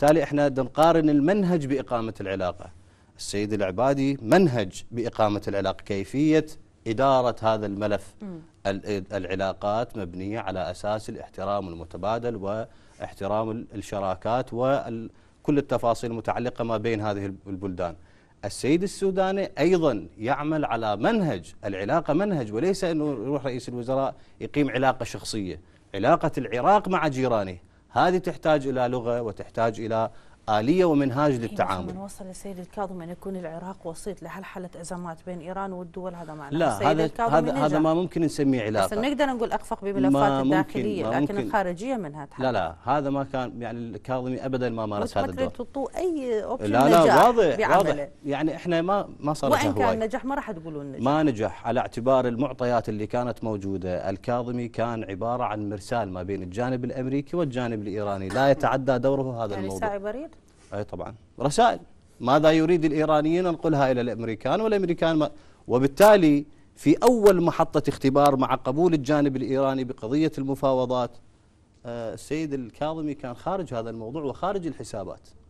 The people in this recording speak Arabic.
بالتالي احنا نقارن المنهج بإقامة العلاقة السيد العبادي منهج بإقامة العلاقة كيفية إدارة هذا الملف العلاقات مبنية على أساس الاحترام المتبادل واحترام الشراكات وكل التفاصيل المتعلقة ما بين هذه البلدان السيد السوداني أيضا يعمل على منهج العلاقة منهج وليس أنه يروح رئيس الوزراء يقيم علاقة شخصية علاقة العراق مع جيرانه هذه تحتاج إلى لغة وتحتاج إلى آلية ومنهاج للتعامل. من وصل للسيد الكاظم أن يكون العراق وسيط لحلحلة أزمات بين إيران والدول هذا معناه لا هذا هذا, هذا ما ممكن نسميه علاقة. بس نقدر نقول أخفق بملفات الداخلية ممكن لكن الخارجية منها تحقق لا لا هذا ما كان يعني الكاظمي أبدا ما مارس هذا الدور. تعطوه أي أوبشن لا لا واضح بعمله. واضح يعني إحنا ما ما صار وإن كان نجح ما راح تقولون نجح. ما نجح على اعتبار المعطيات اللي كانت موجودة الكاظمي كان عبارة عن مرسال ما بين الجانب الأمريكي والجانب الإيراني لا يتعدى دوره هذا يعني الموضوع. يعني ساعي بريد؟ أي طبعا رسائل ماذا يريد الإيرانيين انقلها إلى الأمريكان والأمريكان ما وبالتالي في أول محطة اختبار مع قبول الجانب الإيراني بقضية المفاوضات آه، السيد الكاظمي كان خارج هذا الموضوع وخارج الحسابات